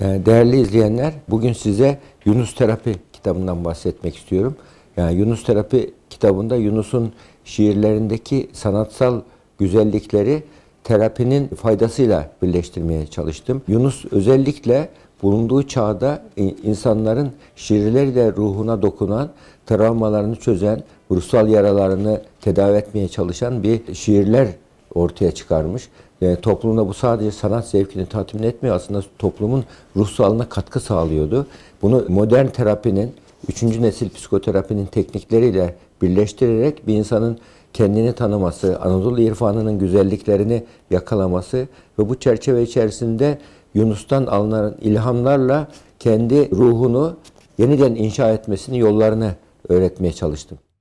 Ee, değerli izleyenler, bugün size Yunus Terapi kitabından bahsetmek istiyorum. Yani Yunus Terapi kitabında Yunus'un şiirlerindeki sanatsal güzellikleri terapinin faydasıyla birleştirmeye çalıştım. Yunus özellikle bulunduğu çağda insanların şiirleriyle ruhuna dokunan, travmalarını çözen, ruhsal yaralarını tedavi etmeye çalışan bir şiirler ortaya çıkarmış. Yani e, toplumda bu sadece sanat zevkini tatmin etmiyor. Aslında toplumun ruh sağlığına katkı sağlıyordu. Bunu modern terapinin, üçüncü nesil psikoterapinin teknikleriyle birleştirerek bir insanın kendini tanıması, Anadolu irfanının güzelliklerini yakalaması ve bu çerçeve içerisinde Yunus'tan alınan ilhamlarla kendi ruhunu yeniden inşa etmesini, yollarını öğretmeye çalıştım.